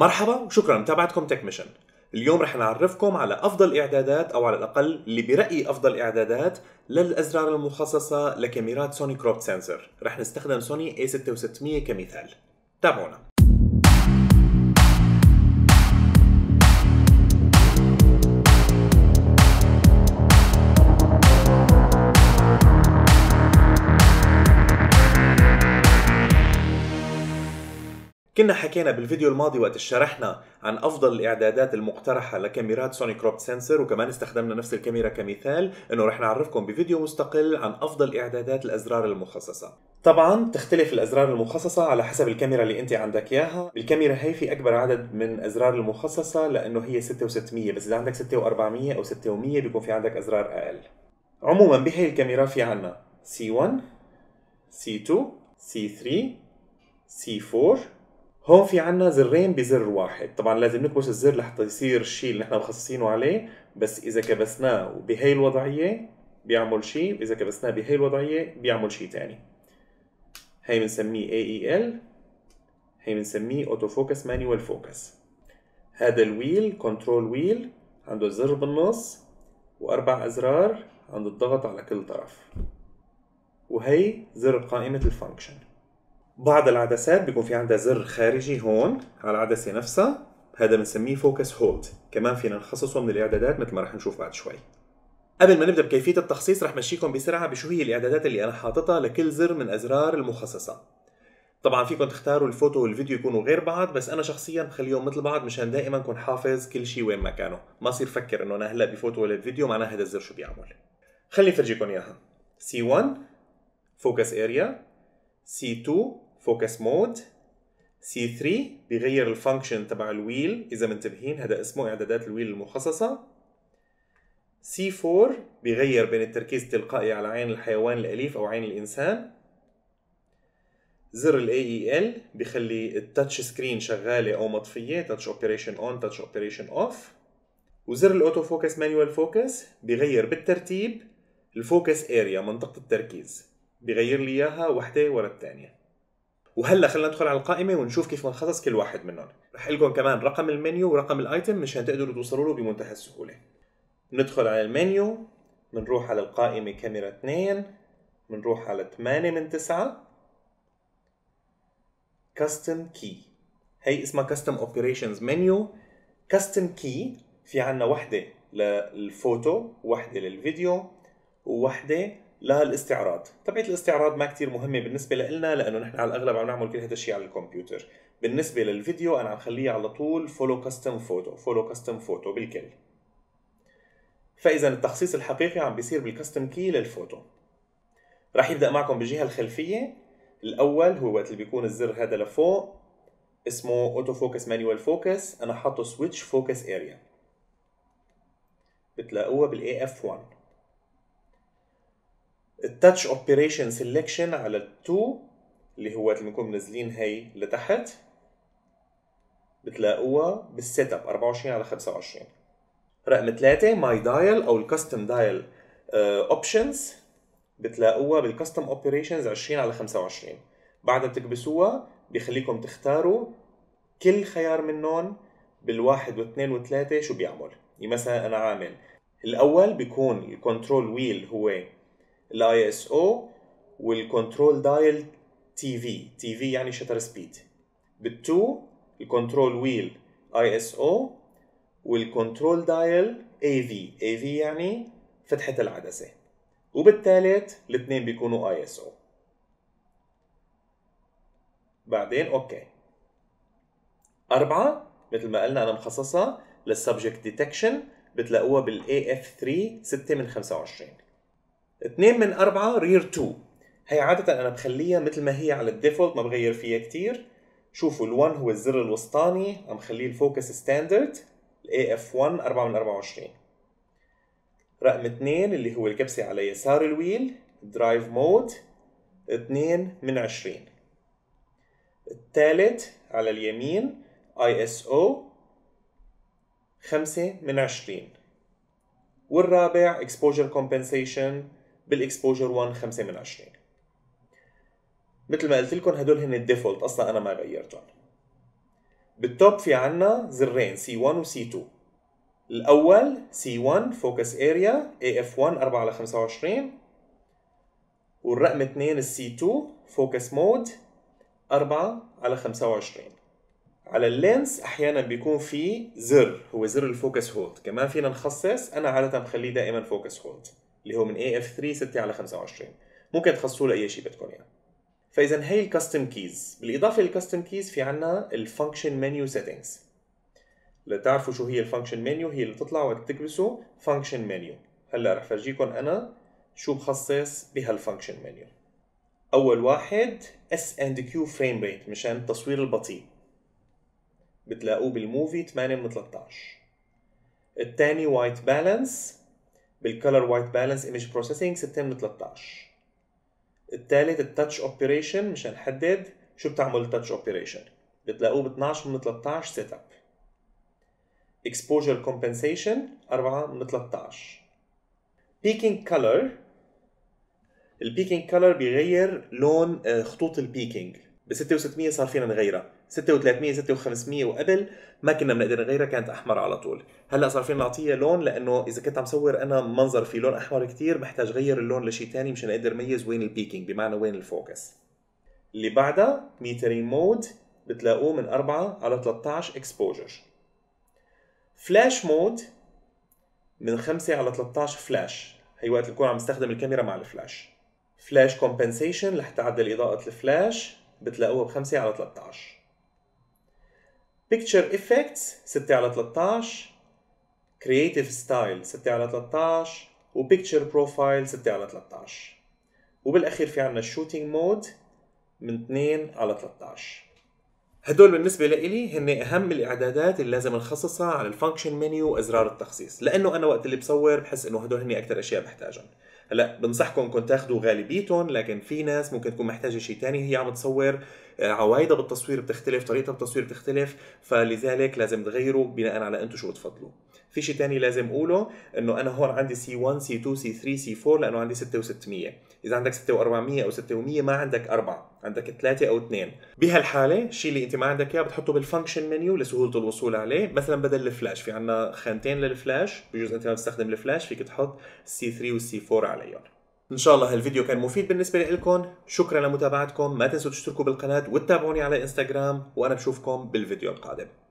مرحبا وشكرا لمتابعتكم تك ميشن اليوم رح نعرفكم على أفضل إعدادات أو على الأقل اللي برأيي أفضل إعدادات للأزرار المخصصة لكاميرات سوني كروب سنسور رح نستخدم سوني A6600 كمثال تابعونا كنا حكينا بالفيديو الماضي وقت شرحنا عن افضل الاعدادات المقترحه لكاميرات سوني كروب سنسر وكمان استخدمنا نفس الكاميرا كمثال انه رح نعرفكم بفيديو مستقل عن افضل اعدادات الازرار المخصصه طبعا تختلف الازرار المخصصه على حسب الكاميرا اللي انت عندك اياها الكاميرا هي في اكبر عدد من ازرار المخصصه لانه هي 6 و600 بس اذا عندك 6 و400 او 6 و100 بيكون في عندك ازرار اقل عموما بهي الكاميرا في عنا C1 C2 C3 C4 هون في عنا زرين بزر واحد طبعا لازم نكبس الزر لحتى يصير الشيء اللي نحن مخصصينه عليه بس اذا كبسناه بهي الوضعيه بيعمل شيء اذا كبسناه بهي الوضعيه بيعمل شيء ثاني هي بنسميه AEL هي بنسميه اوتو فوكس مانيوال فوكس هذا الويل كنترول ويل عنده زر بالنص واربع ازرار عند الضغط على كل طرف وهي زر قائمه الفانكشن بعض العدسات بيكون في عندها زر خارجي هون على العدسه نفسها هذا بنسميه فوكس هولد كمان فينا نخصصه من الاعدادات مثل ما رح نشوف بعد شوي قبل ما نبدا بكيفيه التخصيص رح مشيكم بسرعه بشو هي الاعدادات اللي انا حاططها لكل زر من ازرار المخصصه طبعا فيكم تختاروا الفوتو والفيديو يكونوا غير بعض بس انا شخصيا بخليهم مثل بعض مشان دائما كون حافظ كل شيء وين ما كانوا ما اصير فكر انه انا هلا بفوتو ولا بفيديو معناها هذا الزر شو بيعمل خليني افرجيكم اياها C1 فوكس اريا C2 فوكس مود سي 3 بغير الفانكشن تبع الويل اذا منتبهين هذا اسمه اعدادات الويل المخصصه سي 4 بغير بين التركيز التلقائي على عين الحيوان الاليف او عين الانسان زر ال AEL بخلي التاتش سكرين شغالة أو مطفية تاتش اوبريشن اون تاتش اوبريشن اوف وزر الاوتو فوكس مانيوال فوكس بغير بالترتيب الفوكس اريا منطقة التركيز بغير لي اياها وحدة ورا الثانية وهلا خلينا ندخل على القائمه ونشوف كيف بنخصص كل واحد منهم رح لكم كمان رقم المنيو ورقم الايتم مشان تقدروا توصلوا له بمنتهى السهوله ندخل على المنيو بنروح على القائمه كاميرا 2 بنروح على 8 من 9 كاستم كي هي اسمها كاستم اوبريشنز منيو كاستم كي في عندنا وحده للفوتو وحده للفيديو وحده للاستعراض طبيعه الاستعراض ما كتير مهمه بالنسبه لنا لانه نحن على الاغلب عم نعمل كل هذا الشيء على الكمبيوتر بالنسبه للفيديو انا عم خليه على طول فولو كاستم فوتو فولو كاستم فوتو بالكل فاذا التخصيص الحقيقي عم بيصير بالكاستم كي للفوتو راح يبدا معكم بالجهه الخلفيه الاول هو وقت اللي بيكون الزر هذا لفوق اسمه اوتو فوكس مانيوال فوكس انا حاطه سويتش فوكس اريا بتلاقوها بالاي اف 1 التاتش اوبريشن سيلكشن على التو اللي هو بنكون منزلين هي لتحت بتلاقوها بالسيت اب 24 على 25 رقم ثلاثة ماي دايل او الكاستم دايل اوبشنز بتلاقوها بالكاستم اوبريشنز 20 على 25 بعدها بتكبسوها بيخليكم تختاروا كل خيار منهم بالواحد واثنين وثلاثه شو بيعمل يعني مثلا انا عامل الاول بيكون الكنترول ويل هو الاي اس او والكنترول دايل تي في تي في يعني شتر سبيد بالتو الكنترول ويل اي اس او والكنترول دايل اي في اي في يعني فتحه العدسه وبالثالث الاثنين بيكونوا اي اس او بعدين اوكي أربعة مثل ما قلنا أنا مخصصها للسبجكت ديتكشن بتلاقوها بالاي اف 3 6 من 25 2 من 4 رير 2 هي عادة أنا بخليها مثل ما هي على الديفولت ما بغير فيها كتير شوفوا ال1 هو الزر الوسطاني عم خليه الفوكس ستاندرد ال af 1 4 من 24 رقم 2 اللي هو الكبسة على يسار الويل درايف مود 2 من 20 الثالث على اليمين ISO 5 من 20 والرابع exposure compensation بالاكسبوجر 1 5 من 20 مثل ما قلت لكم هدول هن الديفولت اصلا انا ما غيرتهم بالتوب في عنا زرين C1 و C2 الاول C1 فوكس اريا AF1 4 ل 25 والرقم 2 c 2 فوكس مود 4 على 25 على اللينس احيانا بيكون في زر هو زر الفوكس هولد كمان فينا نخصص انا عاده بخليه دائما فوكس هولد اللي هو من اي اف 3 6 على 25 ممكن تخصصوا له اي شيء بدكم اياه يعني. فاذا هي الكاستم كيز بالاضافه للكاستم كيز في عنا الفانكشن منيو سيتنجز لتعرفوا شو هي الفانكشن منيو هي اللي بتطلع وقت تكبسوا فانكشن منيو هلا رح فرجيكم انا شو بخصص بهالفانكشن منيو اول واحد اس اند كيو فريم ريت مشان التصوير البطيء بتلاقوه بالموفي 8 من 13 الثاني وايت بالانس بالكلر وايت بالانس ايمج بروسيسنج 6 من 13 الثالث التاتش اوبريشن مش هنحدد شو بتعمل التاتش اوبريشن بتلاقوه ب 12 من 13 سيت اب exposure compensation 4 من 13 peaking color البيكينج color بيغير لون آه، خطوط البيكينج ب 6600 صار فينا نغيرها 6 و300 6 و500 وقبل ما كنا بنقدر نغيرها كانت احمر على طول هلا صار فينا نعطيها لون لانه اذا كنت عم صور انا منظر فيه لون احمر كتير بحتاج غير اللون لشيء تاني مشان اقدر اميز وين البيكينج بمعنى وين الفوكس اللي بعدها ميترين مود بتلاقوه من 4 على 13 اكسبوجر فلاش مود من 5 على 13 فلاش هي وقت بكون عم استخدم الكاميرا مع الفلاش فلاش كومبنسيشن لحتى عدل اضاءه الفلاش بتلاقوها ب 5 على 13 بيكتشر افكتس 6 على 13 كرييتيف ستايل 6 على 13 وبيكتشر بروفايل 6 على 13 وبالاخير في عندنا الشوتينج مود من 2 على 13 هدول بالنسبة لإلي هن أهم الإعدادات اللي لازم نخصصها على الفانكشن منيو وأزرار التخصيص، لأنه أنا وقت اللي بصور بحس إنه هدول هن أكثر أشياء بحتاجهم. هلا بنصحكم انكم تاخذوا غالبيتهم لكن في ناس ممكن تكون محتاجه شيء ثاني هي عم تصور آه، عوايدها بالتصوير بتختلف طريقتها بالتصوير بتختلف فلذلك لازم تغيروا بناء على انتم شو بتفضلوا في شيء ثاني لازم اقوله انه انا هون عندي سي 1 سي 2 سي 3 سي 4 لانه عندي 6 و600 اذا عندك 6 و400 او 6 و100 ما عندك اربعه عندك ثلاثه او اثنين بهالحاله الشيء اللي انت ما عندك اياه بتحطه بالفانكشن منيو لسهوله الوصول عليه مثلا بدل الفلاش في عندنا خانتين للفلاش بجوز انت ما بتستخدم الفلاش فيك تحط سي 3 والسي 4 عليهم ان شاء الله هالفيديو كان مفيد بالنسبه لكم شكرا لمتابعتكم ما تنسوا تشتركوا بالقناه وتتابعوني على انستغرام وانا بشوفكم بالفيديو القادم